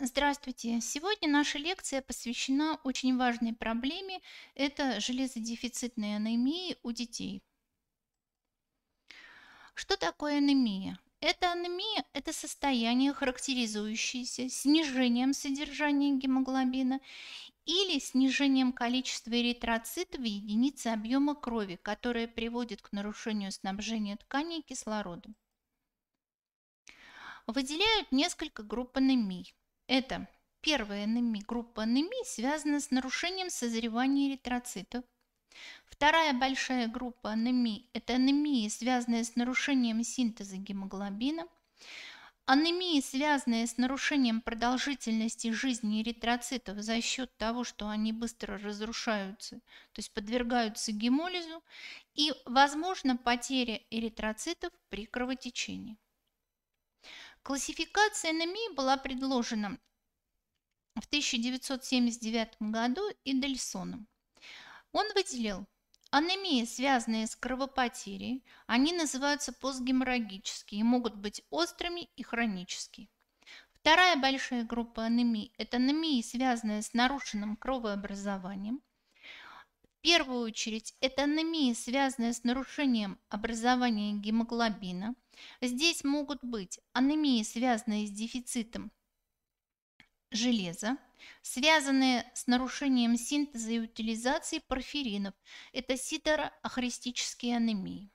Здравствуйте! Сегодня наша лекция посвящена очень важной проблеме – это железодефицитной анемии у детей. Что такое анемия? Эта анемия – это состояние, характеризующееся снижением содержания гемоглобина или снижением количества эритроцитов в единице объема крови, которое приводит к нарушению снабжения тканей кислородом. Выделяют несколько групп анемий. Это первая анемия, группа анемий связана с нарушением созревания эритроцитов. Вторая большая группа анемий – это анемии, связанные с нарушением синтеза гемоглобина. Анемии, связанные с нарушением продолжительности жизни эритроцитов за счет того, что они быстро разрушаются, то есть подвергаются гемолизу, и, возможно, потеря эритроцитов при кровотечении. Классификация НМИ была предложена в 1979 году Идельсоном. Он выделил анемии, связанные с кровопотерей, они называются постгеморрагические и могут быть острыми и хронические. Вторая большая группа анемий – это анемии, связанные с нарушенным кровообразованием. В первую очередь это анемии, связанные с нарушением образования гемоглобина – Здесь могут быть анемии, связанные с дефицитом железа, связанные с нарушением синтеза и утилизации порфиринов. Это сидороахристические анемии.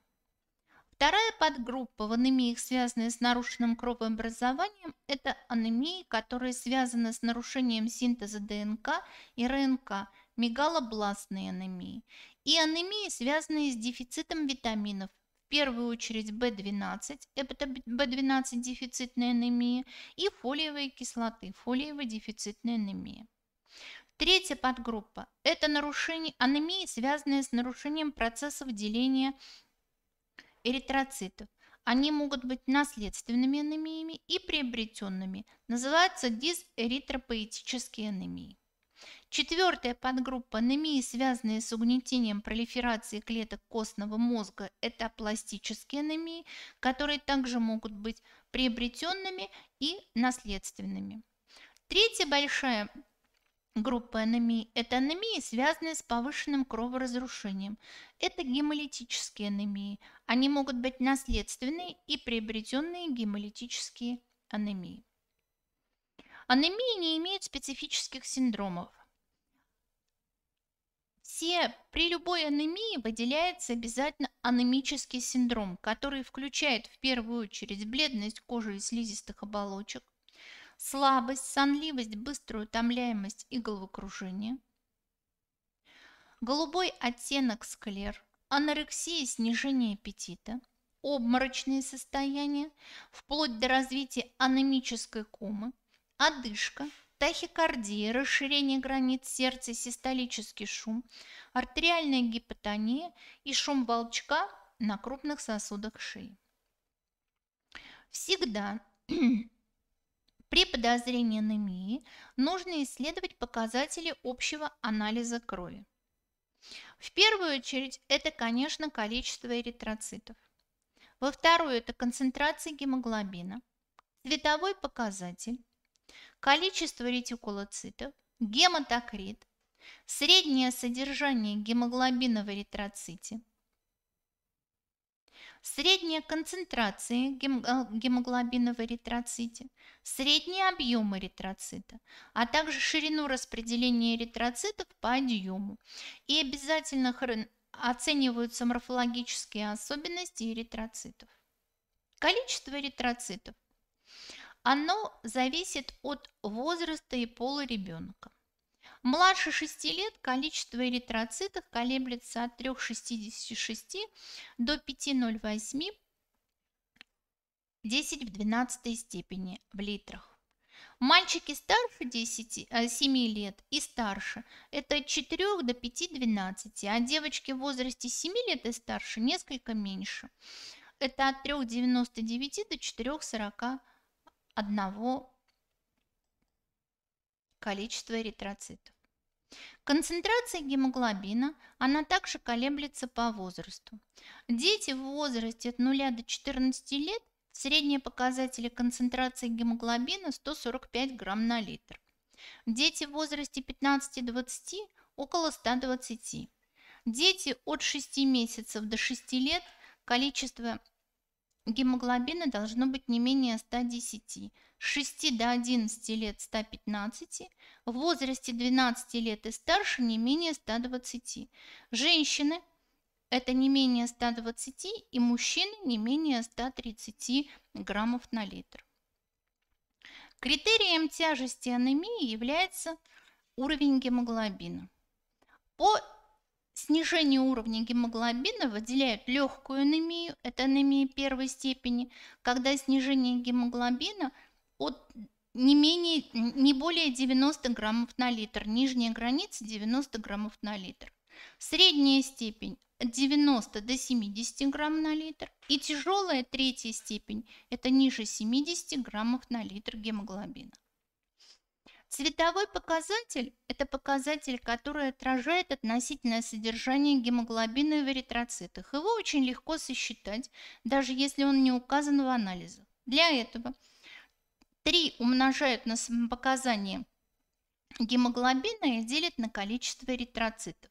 Вторая подгруппа в анемиях, связанная с нарушенным кровообразованием, это анемии, которые связаны с нарушением синтеза ДНК и РНК, мегалобластные анемии, и анемии, связанные с дефицитом витаминов, первую очередь B12, это B12 дефицитная анемия, и фолиевой кислоты, фолиевая дефицитная анемия. Третья подгруппа – это нарушение анемии, связанные с нарушением процессов деления эритроцитов. Они могут быть наследственными анемиями и приобретенными. Называются дизэритропоэтические анемии. Четвертая подгруппа анемии, связанные с угнетением пролиферации клеток костного мозга, это пластические анемии, которые также могут быть приобретенными и наследственными. Третья большая группа анемии – это анемии, связанные с повышенным кроворазрушением. Это гемолитические анемии. Они могут быть наследственные и приобретенные гемолитические анемии. Анемии не имеют специфических синдромов. Все, при любой анемии выделяется обязательно анемический синдром, который включает в первую очередь бледность кожи и слизистых оболочек, слабость, сонливость, быструю утомляемость и головокружение, голубой оттенок склер, анорексия снижение аппетита, обморочные состояния, вплоть до развития анемической комы, одышка, тахикардия, расширение границ сердца, систолический шум, артериальная гипотония и шум волчка на крупных сосудах шеи. Всегда при подозрении анемии нужно исследовать показатели общего анализа крови. В первую очередь это, конечно, количество эритроцитов. Во вторую это концентрация гемоглобина, цветовой показатель, количество ретикулоцитов, гематокрит, среднее содержание гемоглобина в эритроците, средняя концентрация э, гемоглобина в эритроците, средний объем эритроцита, а также ширину распределения эритроцитов по объему. И обязательно оцениваются морфологические особенности эритроцитов. Количество эритроцитов – оно зависит от возраста и пола ребенка. Младше 6 лет количество эритроцитов колеблется от 3,66 до 5,08, 10 в 12 степени в литрах. Мальчики старше 10, 7 э, лет и старше – это от 4 до 5-12, а девочки в возрасте 7 лет и старше несколько меньше. Это от 3,99 до 4,42 одного количества эритроцитов. Концентрация гемоглобина, она также колеблется по возрасту. Дети в возрасте от 0 до 14 лет средние показатели концентрации гемоглобина 145 грамм на литр. Дети в возрасте 15-20 около 120. Дети от 6 месяцев до 6 лет количество Гемоглобина должно быть не менее 110, с 6 до 11 лет 115, в возрасте 12 лет и старше не менее 120. Женщины это не менее 120 и мужчины не менее 130 граммов на литр. Критерием тяжести анемии является уровень гемоглобина. По Снижение уровня гемоглобина выделяют легкую анемию, это анемия первой степени, когда снижение гемоглобина от не, менее, не более 90 граммов на литр, нижняя граница 90 граммов на литр. Средняя степень от 90 до 70 грамм на литр. И тяжелая третья степень – это ниже 70 граммов на литр гемоглобина. Цветовой показатель – это показатель, который отражает относительное содержание гемоглобина в эритроцитах. Его очень легко сосчитать, даже если он не указан в анализах. Для этого 3 умножают на показание гемоглобина и делят на количество эритроцитов.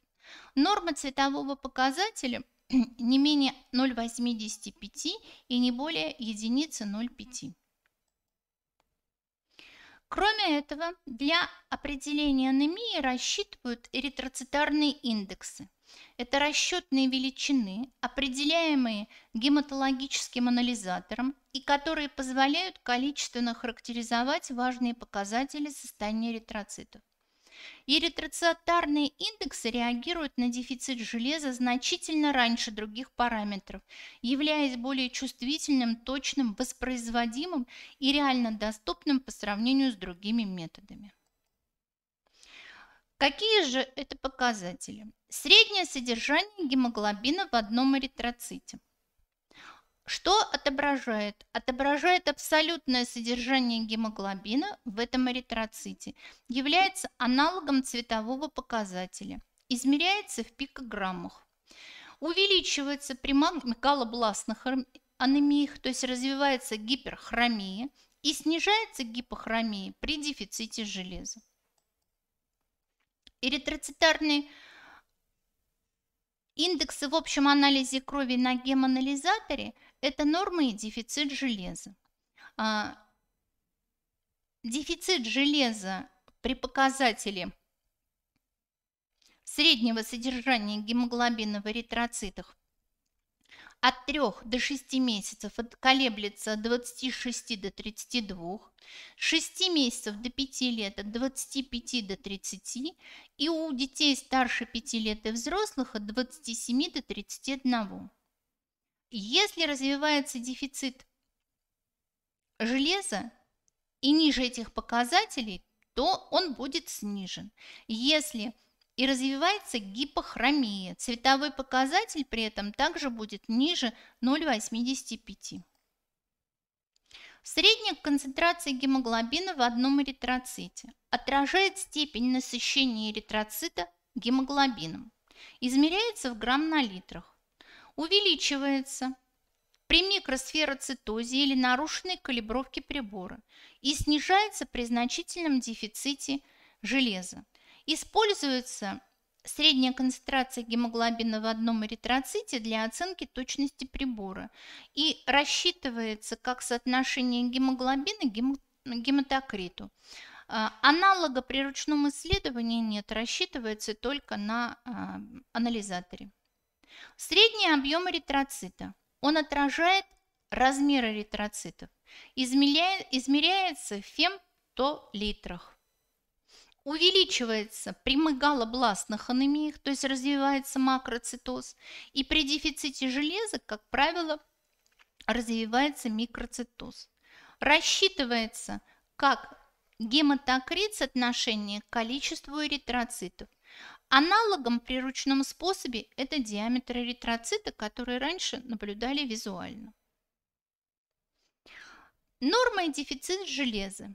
Норма цветового показателя не менее 0,85 и не более единицы 0,5. Кроме этого, для определения анемии рассчитывают эритроцитарные индексы. Это расчетные величины, определяемые гематологическим анализатором и которые позволяют количественно характеризовать важные показатели состояния эритроцитов. Эритроцитарные индексы реагируют на дефицит железа значительно раньше других параметров, являясь более чувствительным, точным, воспроизводимым и реально доступным по сравнению с другими методами. Какие же это показатели? Среднее содержание гемоглобина в одном эритроците. Что отображает? Отображает абсолютное содержание гемоглобина в этом эритроците. Является аналогом цветового показателя. Измеряется в пикограммах. Увеличивается при мегалобластных анемиях, то есть развивается гиперхромия и снижается гипохромия при дефиците железа. Эритроцитарный Индексы в общем анализе крови на гемоанализаторе – это нормы и дефицит железа. А, дефицит железа при показателе среднего содержания гемоглобина в эритроцитах от 3 до 6 месяцев колеблется от 26 до 32, 6 месяцев до 5 лет от 25 до 30 и у детей старше 5 лет и взрослых от 27 до 31. Если развивается дефицит железа и ниже этих показателей, то он будет снижен. Если и развивается гипохромия. Цветовой показатель при этом также будет ниже 0,85. В средняя концентрация гемоглобина в одном эритроците отражает степень насыщения эритроцита гемоглобином. Измеряется в грамм на литрах. Увеличивается при микросфероцитозе или нарушенной калибровке прибора и снижается при значительном дефиците железа. Используется средняя концентрация гемоглобина в одном эритроците для оценки точности прибора и рассчитывается как соотношение гемоглобина к гематокриту. А, аналога при ручном исследовании нет, рассчитывается только на а, анализаторе. Средний объем эритроцита. Он отражает размер эритроцитов. Измеряется в фемтолитрах увеличивается при мегалобластных анемиях, то есть развивается макроцитоз, и при дефиците железа, как правило, развивается микроцитоз. Рассчитывается как гематокрит соотношение к количеству эритроцитов. Аналогом при ручном способе это диаметр эритроцита, который раньше наблюдали визуально. Норма и дефицит железа.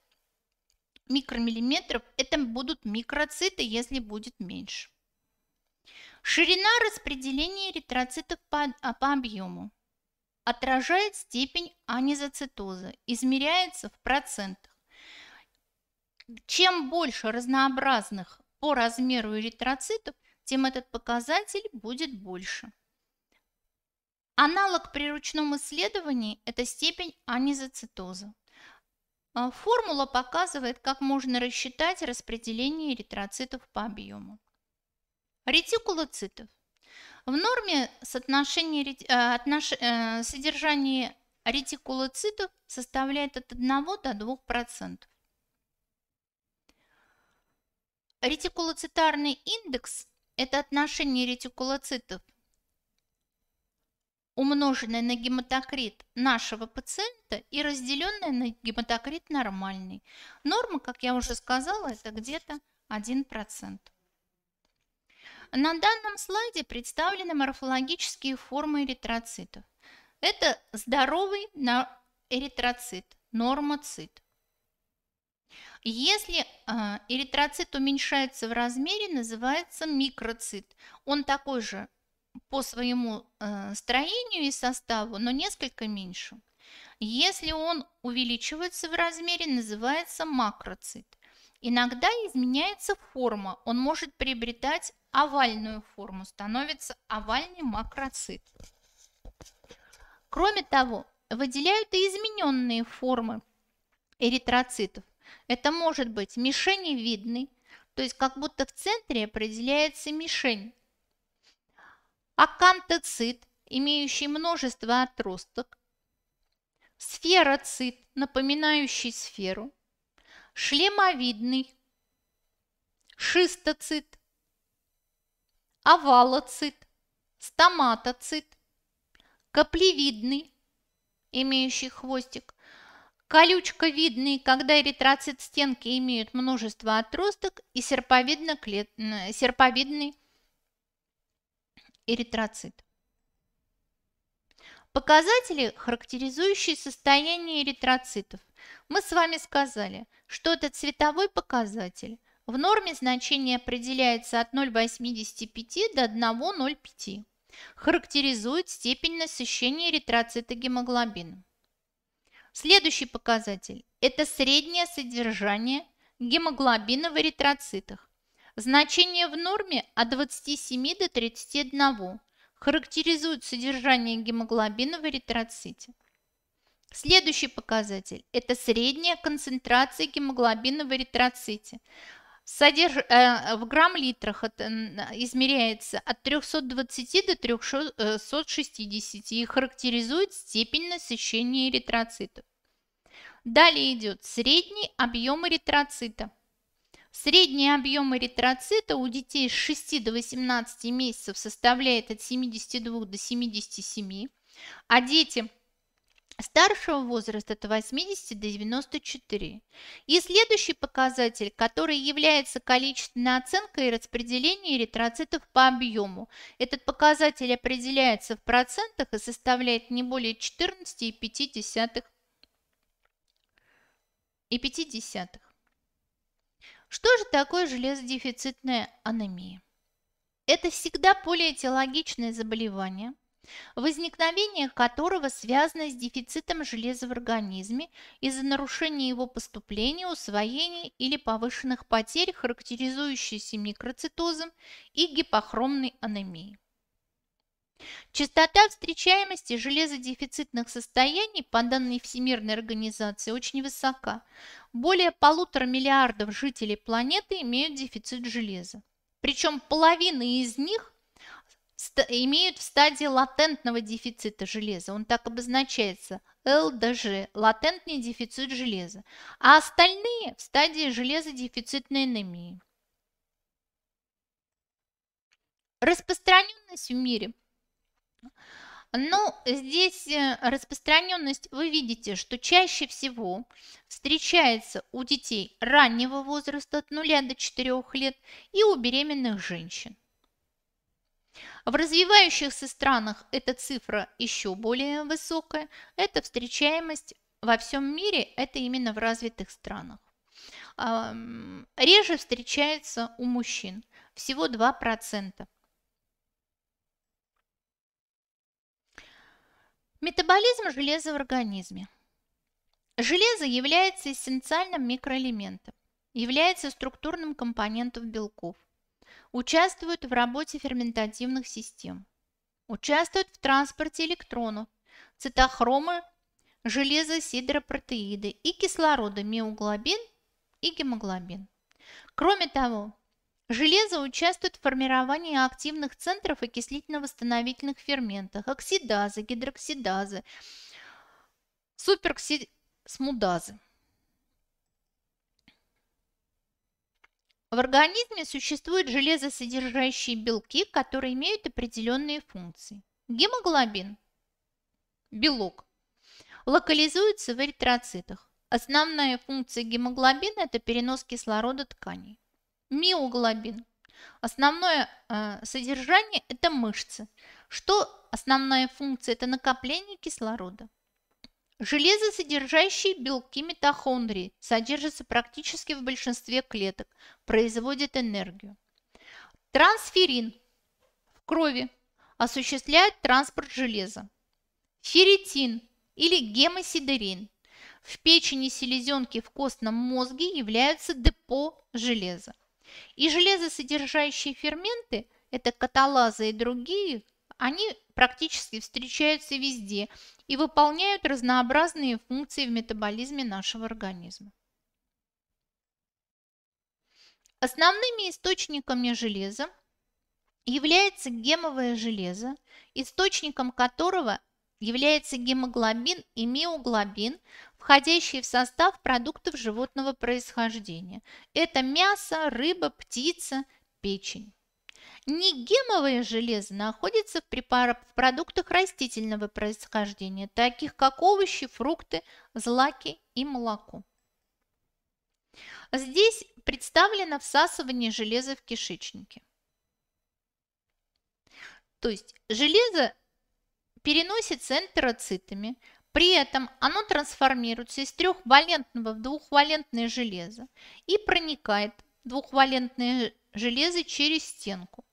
микромиллиметров, это будут микроциты, если будет меньше. Ширина распределения эритроцитов по, а, по объему отражает степень анизоцитоза, измеряется в процентах. Чем больше разнообразных по размеру эритроцитов, тем этот показатель будет больше. Аналог при ручном исследовании – это степень анизоцитоза. А, формула показывает, как можно рассчитать распределение эритроцитов по объему. Ретикулоцитов. В норме соотношение, э, отнош, э, содержание ретикулоцитов составляет от 1 до 2%. Ретикулоцитарный индекс – это отношение ретикулоцитов умноженное на гематокрит нашего пациента и разделенное на гематокрит нормальный. Норма, как я уже сказала, это где-то 1%. На данном слайде представлены морфологические формы эритроцитов. Это здоровый эритроцит, нормоцит. Если а, эритроцит уменьшается в размере, называется микроцит. Он такой же по своему э, строению и составу, но несколько меньше. Если он увеличивается в размере, называется макроцит. Иногда изменяется форма, он может приобретать овальную форму, становится овальный макроцит. Кроме того, выделяют и измененные формы эритроцитов. Это может быть мишеневидный, то есть как будто в центре определяется мишень, акантоцит, имеющий множество отросток, сфероцит, напоминающий сферу, шлемовидный, шистоцит, овалоцит, стоматоцит, каплевидный, имеющий хвостик, колючковидный, когда эритроцит стенки имеют множество отросток, и серповидно серповидный, эритроцит. Показатели, характеризующие состояние эритроцитов. Мы с вами сказали, что это цветовой показатель. В норме значение определяется от 0,85 до 1,05. Характеризует степень насыщения эритроцита гемоглобином. Следующий показатель – это среднее содержание гемоглобина в эритроцитах. Значение в норме от 27 до 31 характеризует содержание гемоглобина в эритроците. Следующий показатель – это средняя концентрация гемоглобина в эритроците. Содерж... Э, в грамм-литрах от... измеряется от 320 до 360 и характеризует степень насыщения эритроцитов. Далее идет средний объем эритроцита – Средний объем эритроцита у детей с 6 до 18 месяцев составляет от 72 до 77, а дети старшего возраста от 80 до 94. И следующий показатель, который является количественной оценкой и распределением эритроцитов по объему. Этот показатель определяется в процентах и составляет не более 14,5. И 50. Что же такое железодефицитная анемия? Это всегда полиэтиологичное заболевание, возникновение которого связано с дефицитом железа в организме из-за нарушения его поступления, усвоения или повышенных потерь, характеризующихся микроцитозом и гипохромной анемией. Частота встречаемости железодефицитных состояний по данной Всемирной организации очень высока. Более полутора миллиардов жителей планеты имеют дефицит железа. Причем половина из них имеют в стадии латентного дефицита железа. Он так обозначается – ЛДЖ – латентный дефицит железа. А остальные – в стадии железодефицитной анемии. Распространенность в мире ну, здесь э, распространенность, вы видите, что чаще всего встречается у детей раннего возраста от 0 до 4 лет и у беременных женщин. В развивающихся странах эта цифра еще более высокая. Это встречаемость во всем мире, это именно в развитых странах. Реже встречается у мужчин, всего 2%. Метаболизм железа в организме. Железо является эссенциальным микроэлементом, является структурным компонентом белков, участвует в работе ферментативных систем, участвует в транспорте электронов, цитохромы, железо железосидропротеиды и кислорода миоглобин и гемоглобин. Кроме того, Железо участвует в формировании активных центров окислительно-восстановительных ферментов: оксидазы, гидроксидазы, супероксисмудазы. В организме существуют железосодержащие белки, которые имеют определенные функции. Гемоглобин, белок, локализуется в эритроцитах. Основная функция гемоглобина – это перенос кислорода тканей миоглобин. Основное э, содержание – это мышцы. Что основная функция? Это накопление кислорода. Железо, содержащие белки митохондрии, содержится практически в большинстве клеток, производит энергию. Трансферин в крови осуществляет транспорт железа. Ферритин или гемосидерин в печени селезенке, в костном мозге являются депо железа. И железосодержащие ферменты, это каталазы и другие, они практически встречаются везде и выполняют разнообразные функции в метаболизме нашего организма. Основными источниками железа является гемовое железо, источником которого является гемоглобин и миоглобин, входящие в состав продуктов животного происхождения. Это мясо, рыба, птица, печень. Негемовое железо находится в, препар... в продуктах растительного происхождения, таких как овощи, фрукты, злаки и молоко. Здесь представлено всасывание железа в кишечнике. То есть железо переносится энтероцитами, при этом оно трансформируется из трехвалентного в двухвалентное железо и проникает в двухвалентное железо через стенку.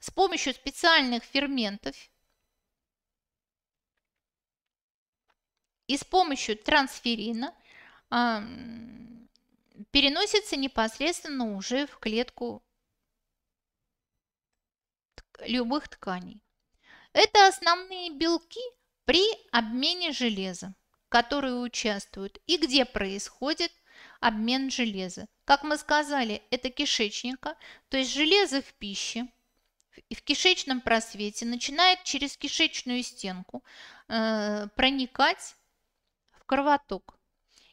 С помощью специальных ферментов и с помощью трансферина э, переносится непосредственно уже в клетку любых тканей. Это основные белки – при обмене железа, которые участвуют и где происходит обмен железа. Как мы сказали, это кишечника, то есть железо в пище, в кишечном просвете начинает через кишечную стенку э, проникать в кровоток.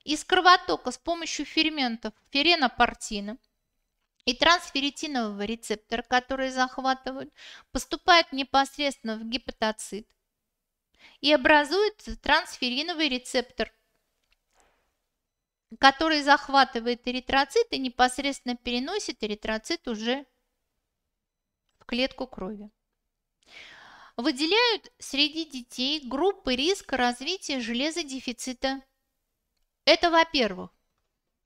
Из кровотока с помощью ферментов ференопортина и трансферритинового рецептора, которые захватывают, поступает непосредственно в гепатоцит – и образуется трансфериновый рецептор, который захватывает эритроцит и непосредственно переносит эритроцит уже в клетку крови. Выделяют среди детей группы риска развития железодефицита. Это, во-первых,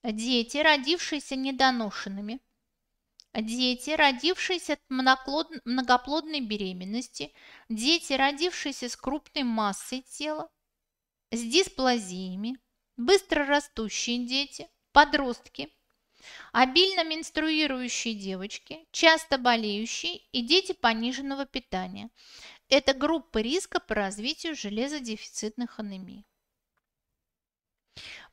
дети, родившиеся недоношенными – Дети, родившиеся от многоплодной беременности, дети, родившиеся с крупной массой тела, с дисплазиями, быстро растущие дети, подростки, обильно менструирующие девочки, часто болеющие и дети пониженного питания. Это группы риска по развитию железодефицитных анемий.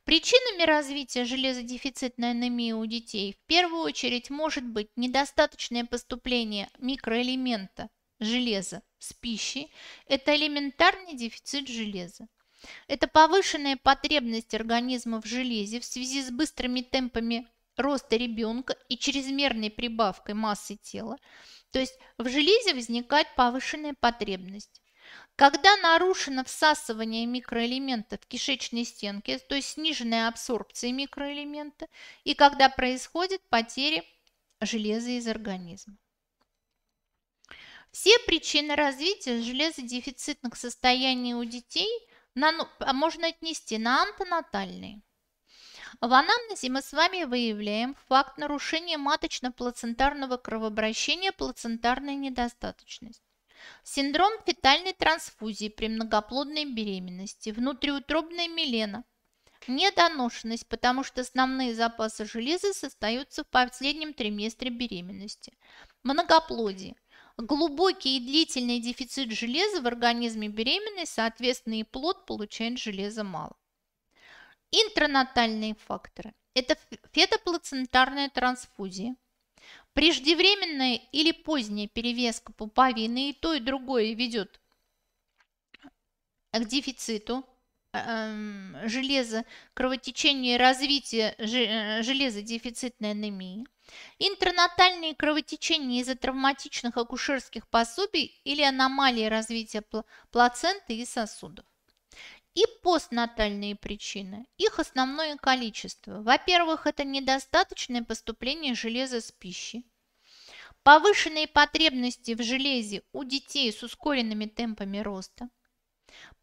Причинами развития железодефицитной анемии у детей в первую очередь может быть недостаточное поступление микроэлемента железа с пищей. Это элементарный дефицит железа. Это повышенная потребность организма в железе в связи с быстрыми темпами роста ребенка и чрезмерной прибавкой массы тела. То есть в железе возникает повышенная потребность. Когда нарушено всасывание микроэлементов в кишечной стенке, то есть сниженная абсорбция микроэлемента, и когда происходит потеря железа из организма. Все причины развития железодефицитных состояний у детей на, ну, а можно отнести на антонатальные. В анамнезе мы с вами выявляем факт нарушения маточно-плацентарного кровообращения, плацентарной недостаточность. Синдром фетальной трансфузии при многоплодной беременности, внутриутробная милена, недоношенность, потому что основные запасы железа состоятся в последнем триместре беременности, многоплодие, глубокий и длительный дефицит железа в организме беременной, соответственно, и плод получает железа мало. Интранатальные факторы – это фетоплацентарная трансфузия, Преждевременная или поздняя перевеска пуповины и то, и другое ведет к дефициту э, эм, железа, кровотечения и развития э, железодефицитной анемии. Интранатальные кровотечения из-за травматичных акушерских пособий или аномалии развития плаценты и сосудов и постнатальные причины. Их основное количество. Во-первых, это недостаточное поступление железа с пищей. Повышенные потребности в железе у детей с ускоренными темпами роста.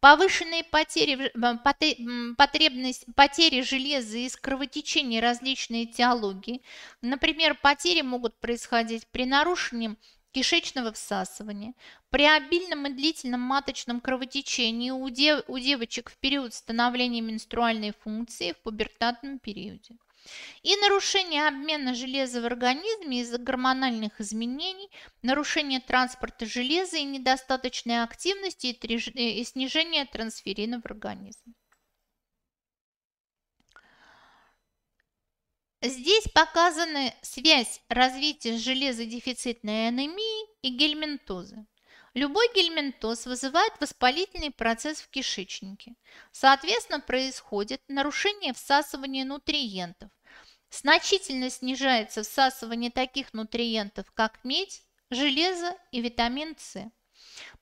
Повышенные потери, э, потребность, потери железа из кровотечения различные теологии. Например, потери могут происходить при нарушении кишечного всасывания, при обильном и длительном маточном кровотечении у, дев у девочек в период становления менструальной функции в пубертатном периоде и нарушение обмена железа в организме из-за гормональных изменений, нарушение транспорта железа и недостаточной активности и, и снижение трансферина в организме. Здесь показана связь развития железодефицитной анемии и гельминтозы. Любой гельминтоз вызывает воспалительный процесс в кишечнике. Соответственно, происходит нарушение всасывания нутриентов. Значительно снижается всасывание таких нутриентов, как медь, железо и витамин С.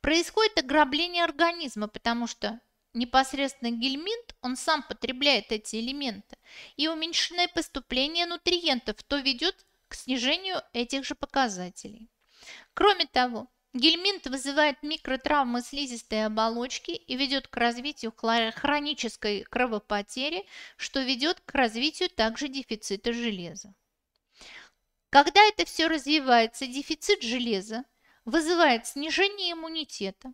Происходит ограбление организма, потому что Непосредственно гельминт, он сам потребляет эти элементы, и уменьшенное поступление нутриентов то ведет к снижению этих же показателей. Кроме того, гельминт вызывает микротравмы слизистой оболочки и ведет к развитию хронической кровопотери, что ведет к развитию также дефицита железа. Когда это все развивается, дефицит железа вызывает снижение иммунитета,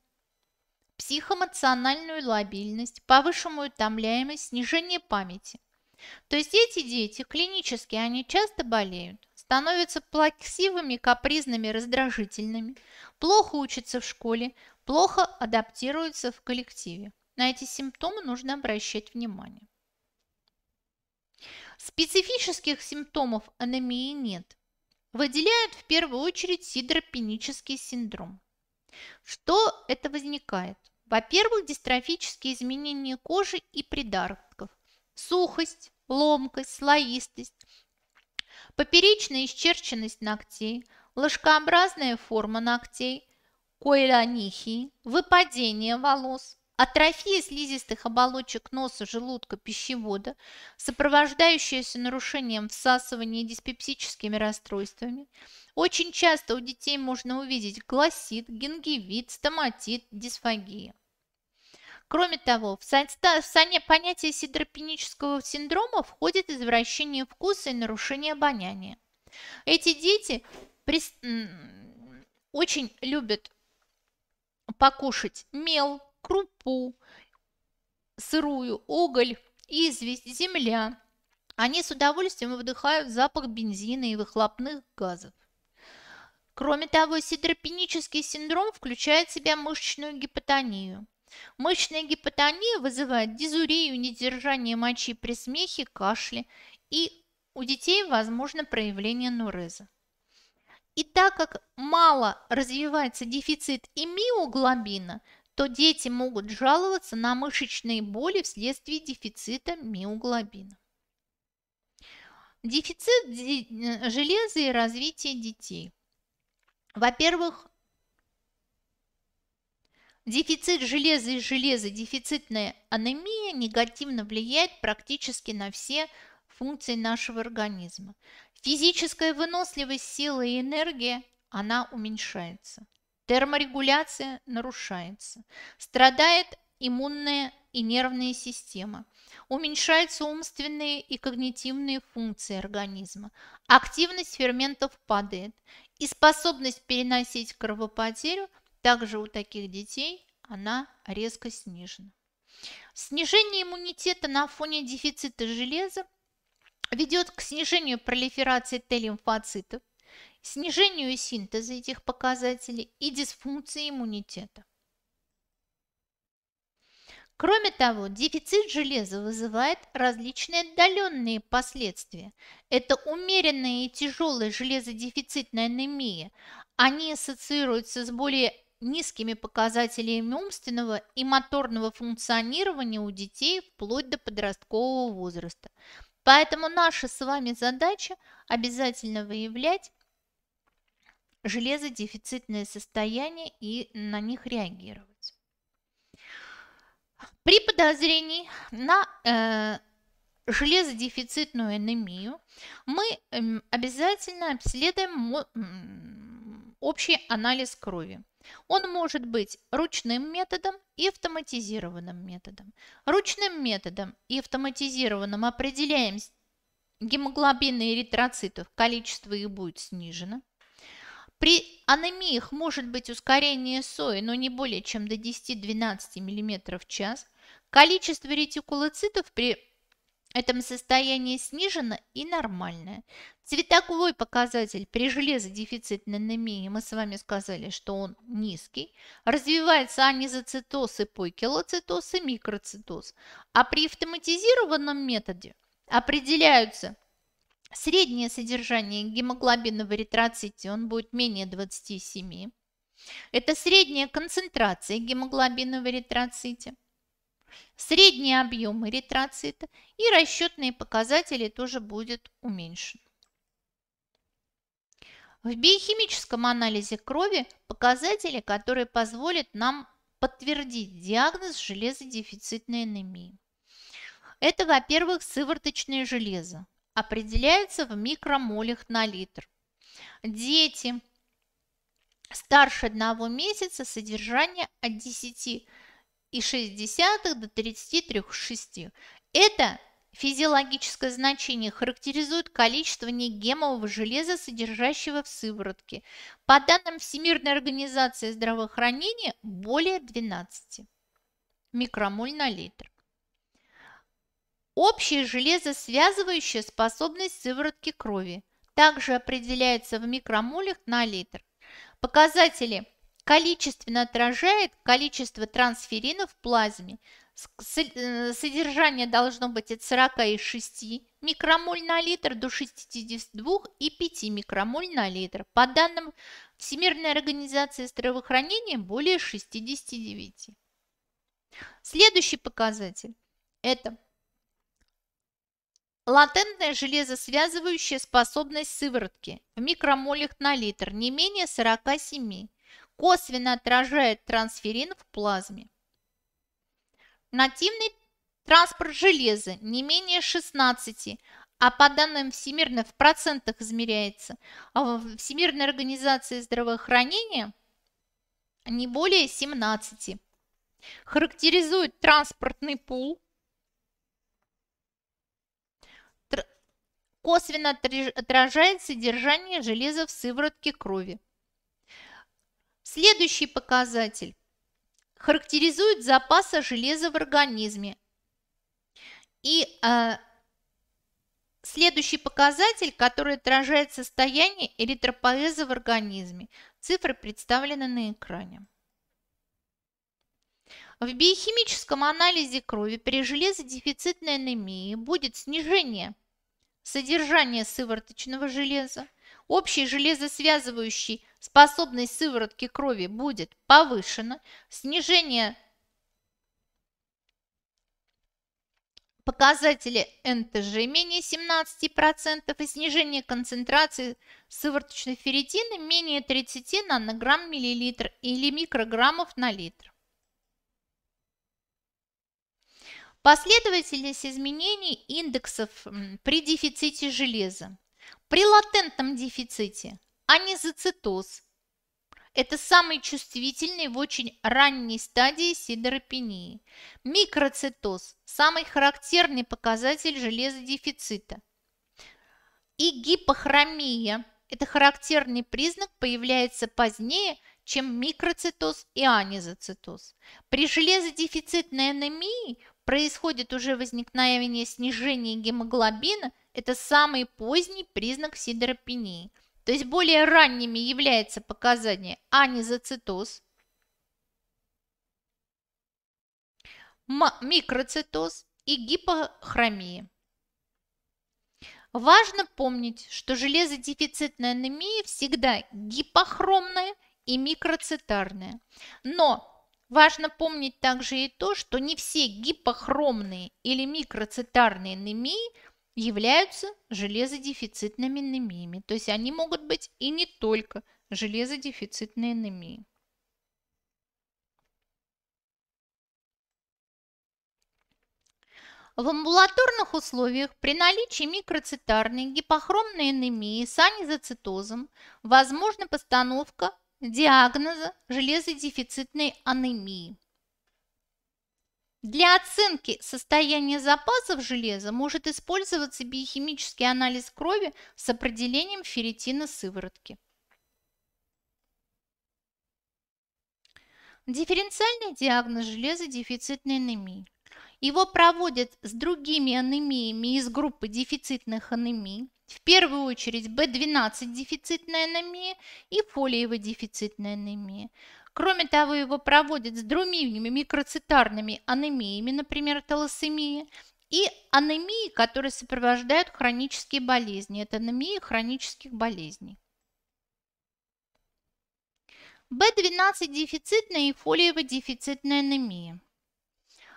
психоэмоциональную лабильность, повышенную утомляемость, снижение памяти. То есть эти дети клинически, они часто болеют, становятся плаксивыми, капризными, раздражительными, плохо учатся в школе, плохо адаптируются в коллективе. На эти симптомы нужно обращать внимание. Специфических симптомов анемии нет. Выделяют в первую очередь сидропенический синдром. Что это возникает? Во-первых, дистрофические изменения кожи и придатков. Сухость, ломкость, слоистость, поперечная исчерченность ногтей, ложкообразная форма ногтей, коэлянихии, выпадение волос, Атрофия слизистых оболочек носа, желудка, пищевода, сопровождающаяся нарушением всасывания и диспепсическими расстройствами. Очень часто у детей можно увидеть гласит, гингивит, стоматит, дисфагия. Кроме того, в сане понятие сидропенического синдрома входит извращение вкуса и нарушение обоняния. Эти дети при... очень любят покушать мел, крупу, сырую, уголь, известь, земля. Они с удовольствием вдыхают запах бензина и выхлопных газов. Кроме того, сидропенический синдром включает в себя мышечную гипотонию. Мышечная гипотония вызывает дизурию, недержание мочи при смехе, кашле и у детей возможно проявление нуреза. И так как мало развивается дефицит имиоглобина – то дети могут жаловаться на мышечные боли вследствие дефицита миоглобина. Дефицит э, железа и развитие детей. Во-первых, дефицит железа и железа, дефицитная анемия негативно влияет практически на все функции нашего организма. Физическая выносливость, сила и энергия, она уменьшается – Терморегуляция нарушается. Страдает иммунная и нервная система. Уменьшаются умственные и когнитивные функции организма. Активность ферментов падает. И способность переносить кровопотерю также у таких детей она резко снижена. Снижение иммунитета на фоне дефицита железа ведет к снижению пролиферации Т-лимфоцитов, снижению синтеза этих показателей и дисфункции иммунитета. Кроме того, дефицит железа вызывает различные отдаленные последствия. Это умеренная и тяжелая железодефицитная анемия. Они ассоциируются с более низкими показателями умственного и моторного функционирования у детей вплоть до подросткового возраста. Поэтому наша с вами задача обязательно выявлять железодефицитное состояние и на них реагировать. При подозрении на э, железодефицитную анемию мы э, обязательно обследуем общий анализ крови. Он может быть ручным методом и автоматизированным методом. Ручным методом и автоматизированным определяем гемоглобин и эритроцитов, количество их будет снижено – при анемиях может быть ускорение сои, но не более чем до 10-12 мм в час. Количество ретикулоцитов при этом состоянии снижено и нормальное. Цветоковой показатель при железодефицитной анемии, мы с вами сказали, что он низкий. Развивается анизоцитоз и пойкилоцитоз и микроцитоз. А при автоматизированном методе определяются Среднее содержание гемоглобина в эритроците он будет менее 27. Это средняя концентрация гемоглобина в эритроците, средний объем эритроцита и расчетные показатели тоже будет уменьшен. В биохимическом анализе крови показатели, которые позволят нам подтвердить диагноз железодефицитной анемии. Это, во-первых, сывороточное железо определяется в микромолях на литр. Дети старше 1 месяца содержание от 10,6 до 33,6. Это физиологическое значение характеризует количество негемового железа, содержащего в сыворотке. По данным Всемирной организации здравоохранения, более 12 микромоль на литр. Общая железосвязывающая способность сыворотки крови также определяется в микромолях на литр. Показатели количественно отражает количество трансферинов в плазме. Э, содержание должно быть от 46 микромоль на литр до 62 и 5 микромоль на литр. По данным Всемирной организации здравоохранения более 69. Следующий показатель – это Латентная железосвязывающая способность сыворотки в микромолях на литр не менее 47 косвенно отражает трансферин в плазме. Нативный транспорт железа не менее 16, а по данным Всемирной в процентах измеряется, а Всемирной организации здравоохранения не более 17. Характеризует транспортный пул косвенно отражает содержание железа в сыворотке крови. Следующий показатель характеризует запаса железа в организме. И э, следующий показатель, который отражает состояние эритропоэза в организме. Цифры представлены на экране. В биохимическом анализе крови при железодефицитной анемии будет снижение содержание сывороточного железа, общей железосвязывающей способность сыворотки крови будет повышена, снижение показатели НТЖ менее 17% и снижение концентрации сывороточной ферритина менее 30 нанограмм миллилитр или микрограммов на литр. Последовательность изменений индексов при дефиците железа. При латентном дефиците анизоцитоз – это самый чувствительный в очень ранней стадии сидоропении. Микроцитоз – самый характерный показатель железодефицита. И гипохромия – это характерный признак, появляется позднее, чем микроцитоз и анизоцитоз. При железодефицитной анемии происходит уже возникновение снижения гемоглобина, это самый поздний признак сидоропении. То есть более ранними являются показания анизоцитоз, микроцитоз и гипохромия. Важно помнить, что железодефицитная анемия всегда гипохромная и микроцитарная. Но Важно помнить также и то, что не все гипохромные или микроцитарные анемии являются железодефицитными анемиями. То есть они могут быть и не только железодефицитные анемии. В амбулаторных условиях при наличии микроцитарной гипохромной анемии с анизоцитозом возможна постановка диагноза железодефицитной анемии. Для оценки состояния запасов железа может использоваться биохимический анализ крови с определением ферритина сыворотки. Дифференциальный диагноз железодефицитной анемии. Его проводят с другими анемиями из группы дефицитных анемий, в первую очередь B12 дефицитная анемия и фолиево-дефицитная анемия. Кроме того, его проводят с другими микроцитарными анемиями, например, талассемия, и анемии, которые сопровождают хронические болезни. Это анемии хронических болезней. B12 дефицитная и фолиево-дефицитная анемия.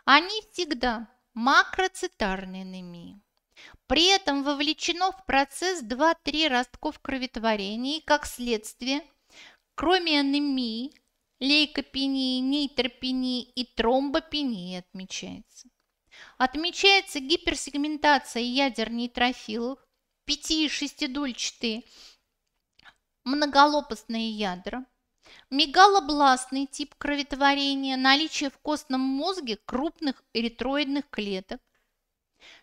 Они всегда макроцитарные анемии. При этом вовлечено в процесс 2-3 ростков и как следствие, кроме анемии, лейкопении, нейтропении и тромбопении отмечается. Отмечается гиперсегментация ядер нейтрофилов, 5- и 6-дольчатые многолопастные ядра, мегалобластный тип кроветворения, наличие в костном мозге крупных эритроидных клеток,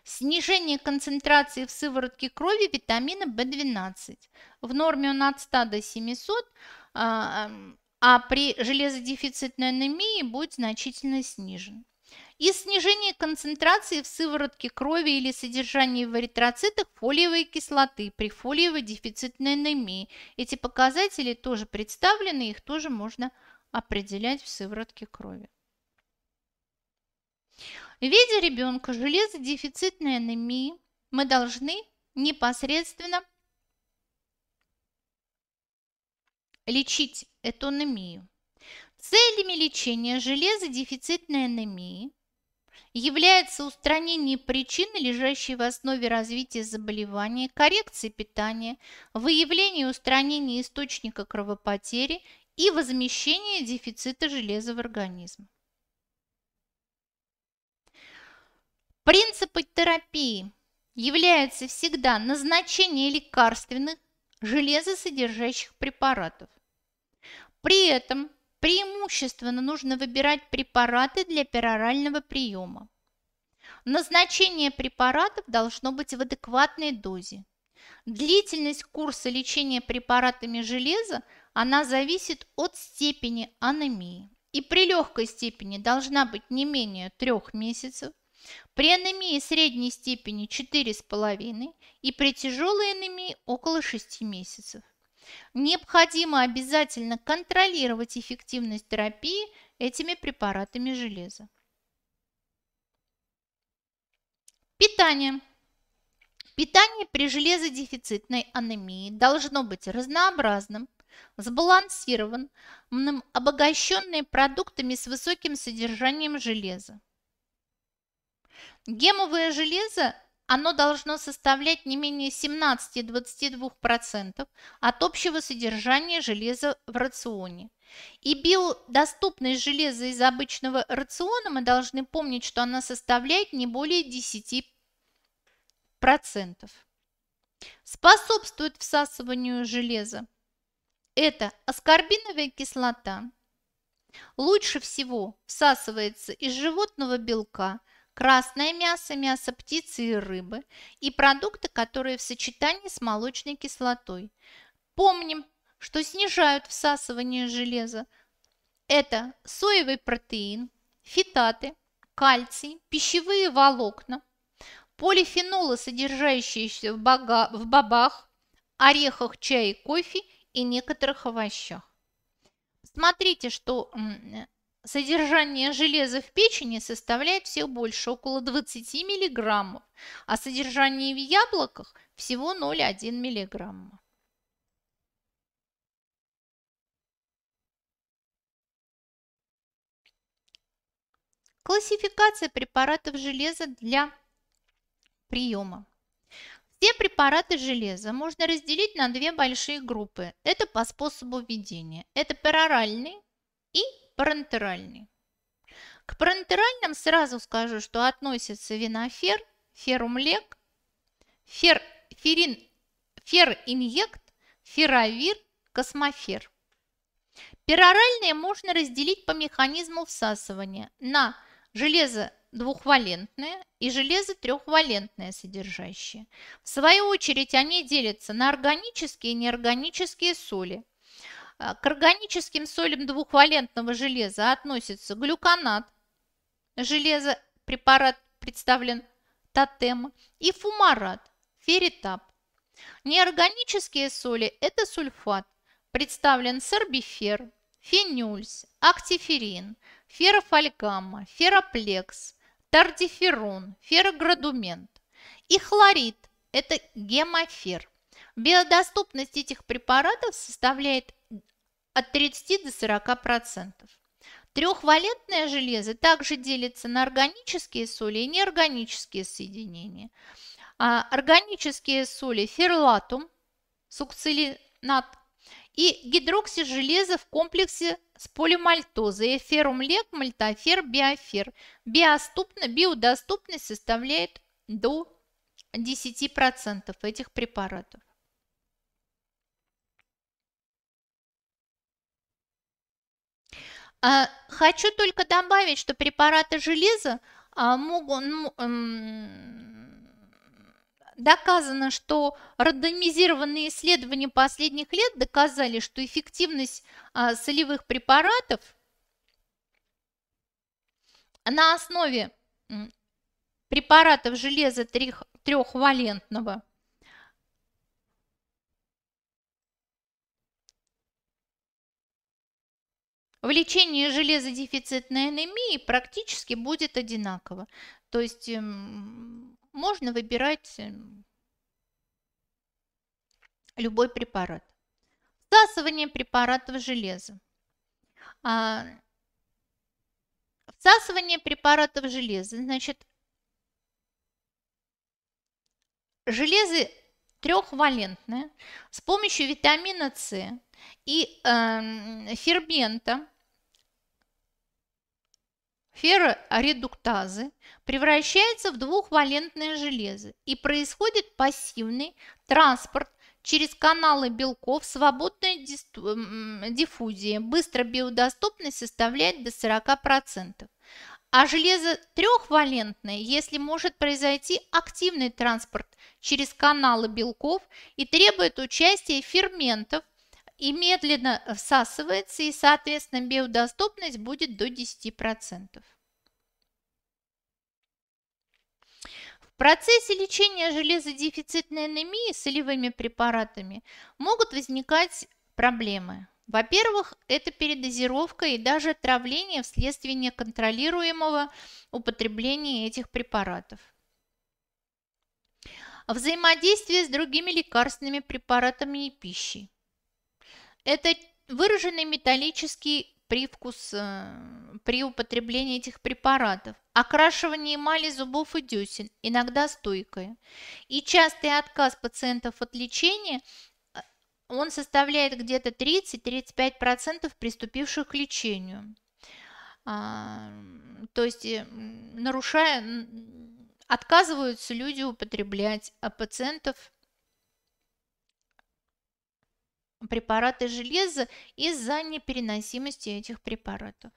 Снижение концентрации в сыворотке крови витамина В12. В норме он от 100 до 700, а, эм, а при железодефицитной анемии будет значительно снижен. И снижение концентрации в сыворотке крови или содержании в эритроцитах фолиевой кислоты при фолиевой дефицитной анемии. Эти показатели тоже представлены, их тоже можно определять в сыворотке крови. В виде ребенка железодефицитной анемии мы должны непосредственно лечить эту анемию. Целями лечения железодефицитной анемии является устранение причины, лежащей в основе развития заболевания, коррекции питания, выявление и устранение источника кровопотери и возмещение дефицита железа в организме. Принципы терапии являются всегда назначение лекарственных железосодержащих препаратов. При этом преимущественно нужно выбирать препараты для перорального приема. Назначение препаратов должно быть в адекватной дозе. Длительность курса лечения препаратами железа она зависит от степени анемии и при легкой степени должна быть не менее трех месяцев – при анемии средней степени 4,5 и при тяжелой анемии около 6 месяцев. Необходимо обязательно контролировать эффективность терапии этими препаратами железа. Питание. Питание при железодефицитной анемии должно быть разнообразным, сбалансированным, обогащенным продуктами с высоким содержанием железа. Гемовое железо, оно должно составлять не менее 17-22% от общего содержания железа в рационе. И биодоступность железа из обычного рациона мы должны помнить, что она составляет не более 10%. Способствует всасыванию железа. Это аскорбиновая кислота. Лучше всего всасывается из животного белка – красное мясо, мясо птицы и рыбы и продукты, которые в сочетании с молочной кислотой. Помним, что снижают всасывание железа. Это соевый протеин, фитаты, кальций, пищевые волокна, полифенолы, содержащиеся в, бога, в бобах, орехах, чае, кофе и некоторых овощах. Смотрите, что Содержание железа в печени составляет всех больше, около 20 мг, а содержание в яблоках всего 0,1 мг. Классификация препаратов железа для приема. Все препараты железа можно разделить на две большие группы. Это по способу введения. Это пероральный и парентеральный. К парентеральным сразу скажу, что относятся винофер, ферумлек, фер, ферин, феринъект, феровир, космофер. Пероральные можно разделить по механизму всасывания на железо двухвалентные и железо трехвалентное содержащие. В свою очередь они делятся на органические и неорганические соли – а, к органическим солям двухвалентного железа относятся глюконат, железа, препарат представлен тотем, и фумарат, ферритап. Неорганические соли – это сульфат, представлен сорбифер, фенюльс, актиферин, ферофальгамма, фероплекс, тардиферон, фероградумент и хлорид – это гемофер. Биодоступность этих препаратов составляет от 30 до 40%. Трехвалентное железо также делится на органические соли и неорганические соединения. А, органические соли ферлатум, сукцилинат и гидроксид железа в комплексе с полимальтозой эферум лек, мальтофер, биофер. Биоступно, биодоступность составляет до 10% этих препаратов. А, хочу только добавить, что препараты железа а, могут, ну, доказано, что рандомизированные исследования последних лет доказали, что эффективность а, солевых препаратов на основе препаратов железа трехвалентного – в лечении железодефицитной анемии практически будет одинаково. То есть эм, можно выбирать эм, любой препарат. Всасывание препаратов железа. А, всасывание препаратов железа, значит, железы трехвалентное с помощью витамина С и э, фермента ферроредуктазы превращается в двухвалентное железо и происходит пассивный транспорт через каналы белков свободной диффузии. Быстро биодоступность составляет до 40%. А железо трехвалентное, если может произойти активный транспорт через каналы белков и требует участия ферментов – и медленно всасывается, и, соответственно, биодоступность будет до 10%. В процессе лечения железодефицитной анемии солевыми препаратами могут возникать проблемы. Во-первых, это передозировка и даже отравление вследствие неконтролируемого употребления этих препаратов. Взаимодействие с другими лекарственными препаратами и пищей. Это выраженный металлический привкус э, при употреблении этих препаратов, окрашивание эмали зубов и десен, иногда стойкое. И частый отказ пациентов от лечения, э, он составляет где-то 30-35% приступивших к лечению. А, то есть э, нарушая, отказываются люди употреблять, а пациентов препараты железа из-за непереносимости этих препаратов.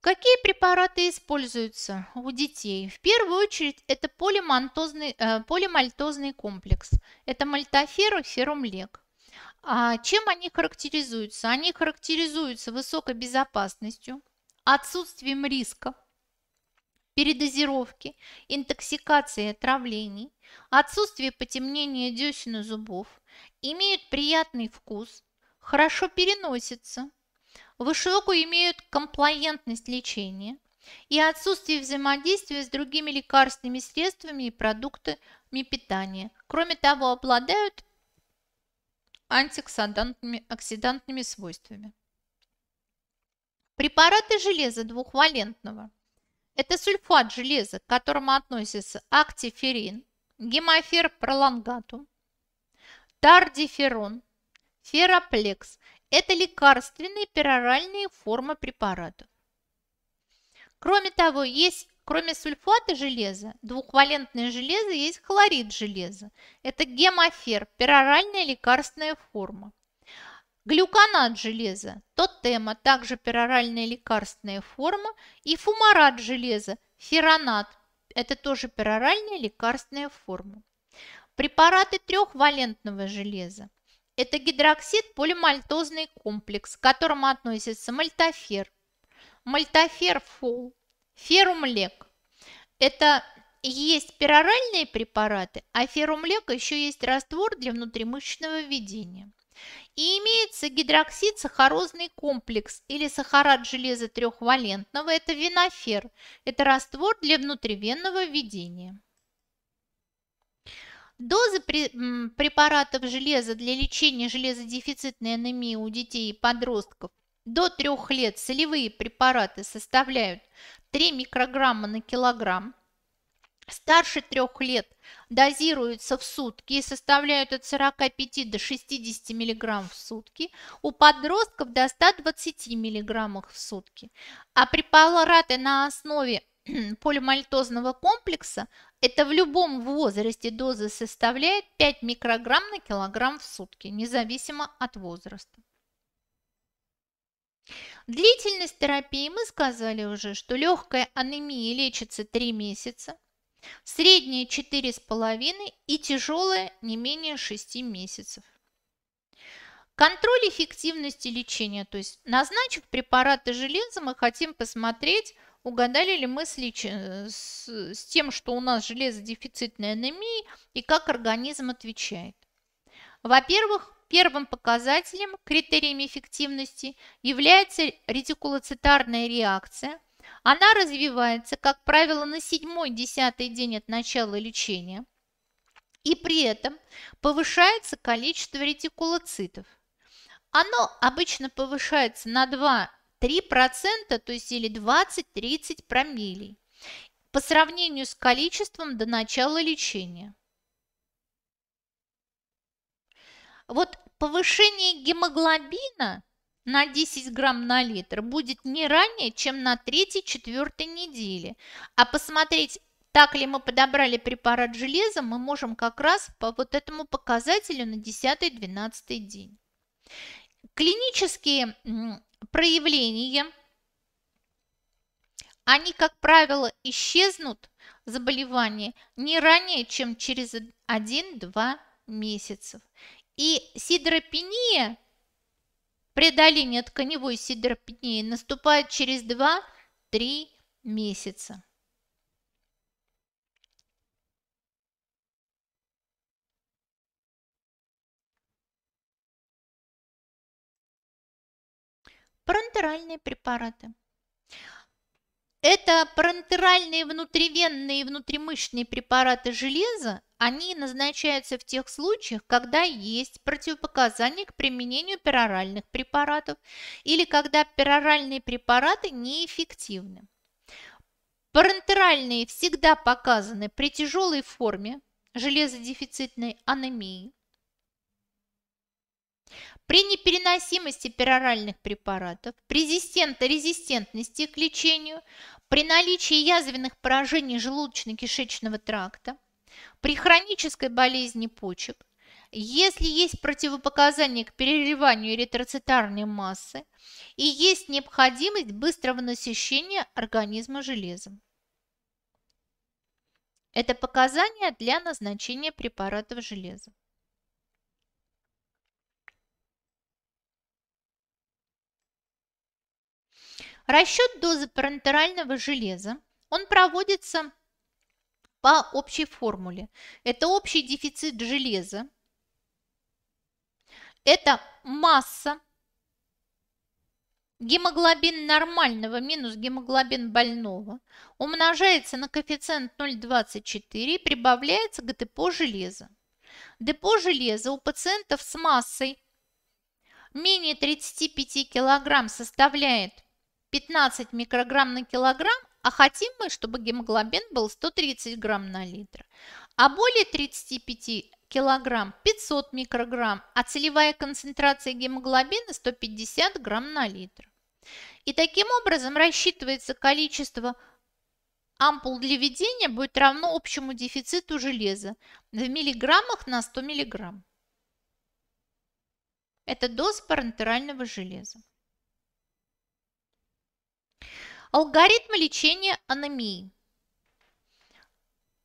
Какие препараты используются у детей? В первую очередь это полимальтозный, э, полимальтозный комплекс. Это мальтофер и ферумлек. А чем они характеризуются? Они характеризуются высокой безопасностью, отсутствием риска передозировки, интоксикации отравлений, Отсутствие потемнения десен и зубов имеют приятный вкус, хорошо переносятся, высокую имеют комплаентность лечения и отсутствие взаимодействия с другими лекарственными средствами и продуктами питания. Кроме того, обладают антиоксидантными оксидантными свойствами. Препараты железа двухвалентного – это сульфат железа, к которому относится актиферин, гемофер пролонгатум, тардиферон, фероплекс – это лекарственные пероральные формы препаратов. Кроме того, есть кроме сульфата железа, двухвалентное железо, есть хлорид железа. Это гемофер, пероральная лекарственная форма. Глюконат железа, тотема, также пероральная лекарственная форма. И фумарат железа, феронат, это тоже пероральная лекарственная форма. Препараты трехвалентного железа. Это гидроксид полимальтозный комплекс, к которому относится мальтофер, мальтоферфол, ферумлек. Это есть пероральные препараты, а ферумлек еще есть раствор для внутримышечного введения. И имеется гидроксид-сахарозный комплекс или сахарат железа трехвалентного – это винофер. Это раствор для внутривенного введения. Дозы препаратов железа для лечения железодефицитной анемии у детей и подростков до 3 лет солевые препараты составляют 3 микрограмма на килограмм старше трех лет дозируются в сутки и составляют от 45 до 60 мг в сутки, у подростков до 120 мг в сутки. А препараты на основе полимальтозного комплекса это в любом возрасте доза составляет 5 микрограмм на килограмм в сутки, независимо от возраста. Длительность терапии мы сказали уже, что легкая анемия лечится 3 месяца, средние 4,5 и тяжелые не менее 6 месяцев. Контроль эффективности лечения, то есть назначив препараты железа, мы хотим посмотреть, угадали ли мы с... с тем, что у нас железодефицитная анемия и как организм отвечает. Во-первых, первым показателем, критерием эффективности является ретикулоцитарная реакция, она развивается, как правило, на седьмой-десятый день от начала лечения. И при этом повышается количество ретикулоцитов. Оно обычно повышается на 2-3%, то есть или 20-30 промилей по сравнению с количеством до начала лечения. Вот повышение гемоглобина на 10 грамм на литр будет не ранее, чем на 3-4 неделе. А посмотреть, так ли мы подобрали препарат железа, мы можем как раз по вот этому показателю на 10-12 день. Клинические проявления, они, как правило, исчезнут заболевание не ранее, чем через 1-2 месяцев. И сидропения при долине тканевой сидропнии наступает через 2-3 месяца. Парентеральные препараты. Это парентеральные внутривенные и внутримышечные препараты железа, они назначаются в тех случаях, когда есть противопоказания к применению пероральных препаратов или когда пероральные препараты неэффективны. Парентеральные всегда показаны при тяжелой форме железодефицитной анемии, при непереносимости пероральных препаратов, при резистентности к лечению, при наличии язвенных поражений желудочно-кишечного тракта, при хронической болезни почек, если есть противопоказания к переливанию эритроцитарной массы и есть необходимость быстрого насыщения организма железом. Это показания для назначения препаратов железа. Расчет дозы парентерального железа, он проводится по общей формуле. Это общий дефицит железа, это масса гемоглобин нормального минус гемоглобин больного умножается на коэффициент 0,24 и прибавляется к депо железа. Депо железа у пациентов с массой менее 35 кг составляет 15 микрограмм на килограмм, а хотим мы, чтобы гемоглобин был 130 грамм на литр. А более 35 килограмм 500 микрограмм, а целевая концентрация гемоглобина 150 грамм на литр. И таким образом рассчитывается количество ампул для введения будет равно общему дефициту железа в миллиграммах на 100 миллиграмм. Это доза парентерального железа. Алгоритм лечения анемии.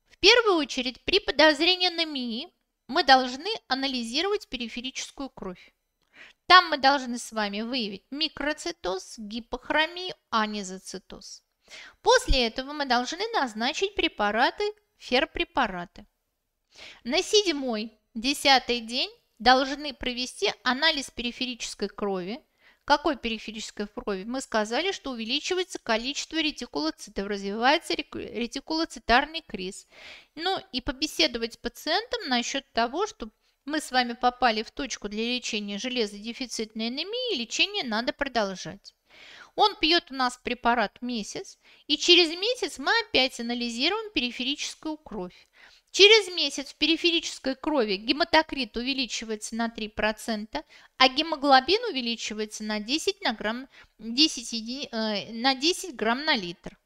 В первую очередь при подозрении анемии мы должны анализировать периферическую кровь. Там мы должны с вами выявить микроцитоз, гипохромию, анизоцитоз. После этого мы должны назначить препараты, ферпрепараты. На седьмой, десятый день должны провести анализ периферической крови, какой периферической крови? Мы сказали, что увеличивается количество ретикулоцитов, развивается ретикулоцитарный криз. Ну и побеседовать с пациентом насчет того, что мы с вами попали в точку для лечения железодефицитной анемии, и лечение надо продолжать. Он пьет у нас препарат месяц, и через месяц мы опять анализируем периферическую кровь. Через месяц в периферической крови гематокрит увеличивается на 3%, а гемоглобин увеличивается на 10, на грамм, 10, еди, э, на 10 грамм на литр.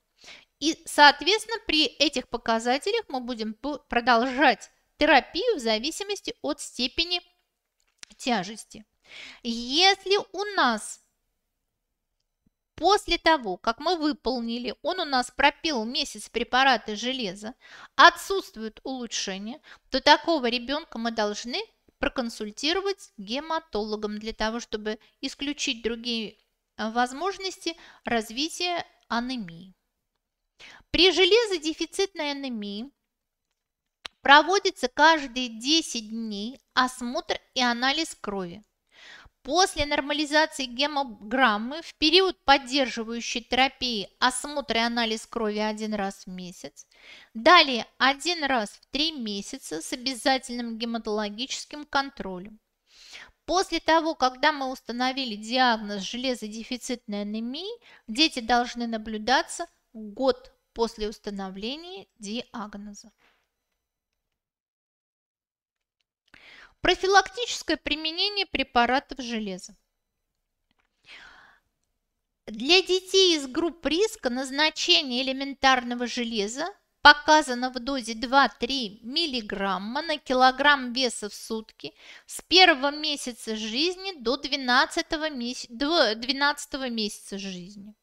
И, соответственно, при этих показателях мы будем продолжать терапию в зависимости от степени тяжести. Если у нас После того, как мы выполнили, он у нас пропил месяц препараты железа, отсутствует улучшение, то такого ребенка мы должны проконсультировать гематологом для того, чтобы исключить другие э, возможности развития анемии. При железодефицитной анемии проводится каждые 10 дней осмотр и анализ крови. После нормализации гемограммы в период поддерживающей терапии осмотр и анализ крови один раз в месяц, далее один раз в три месяца с обязательным гематологическим контролем. После того, когда мы установили диагноз железодефицитной анемии, дети должны наблюдаться год после установления диагноза. Профилактическое применение препаратов железа. Для детей из групп риска назначение элементарного железа показано в дозе 2-3 мг на килограмм веса в сутки с первого месяца жизни до 12, меся... до 12 месяца жизни.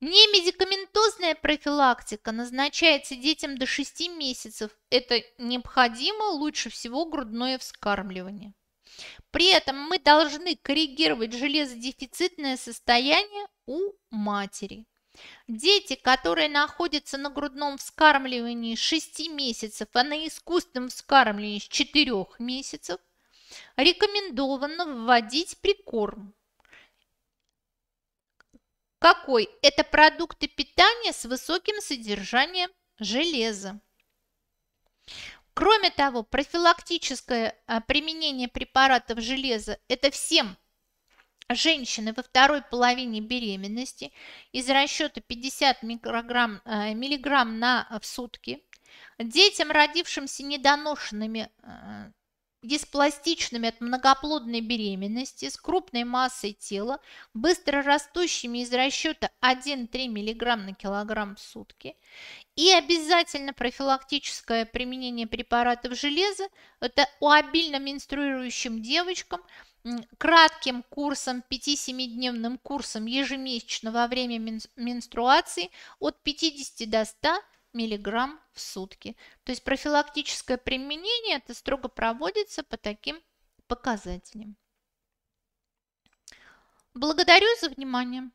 Немедикаментозная профилактика назначается детям до 6 месяцев. Это необходимо лучше всего грудное вскармливание. При этом мы должны коррегировать железодефицитное состояние у матери. Дети, которые находятся на грудном вскармливании с 6 месяцев, а на искусственном вскармливании с 4 месяцев, рекомендовано вводить прикорм какой? Это продукты питания с высоким содержанием железа. Кроме того, профилактическое а, применение препаратов железа – это всем женщины во второй половине беременности из расчета 50 микрограмм, а, миллиграмм на, а, в сутки, детям, родившимся недоношенными диспластичными от многоплодной беременности, с крупной массой тела, быстро растущими из расчета 1-3 мг на килограмм в сутки и обязательно профилактическое применение препаратов железа это у обильно менструирующим девочкам кратким курсом, 5-7-дневным курсом ежемесячно во время менструации от 50 до 100 миллиграмм в сутки. То есть профилактическое применение это строго проводится по таким показателям. Благодарю за внимание.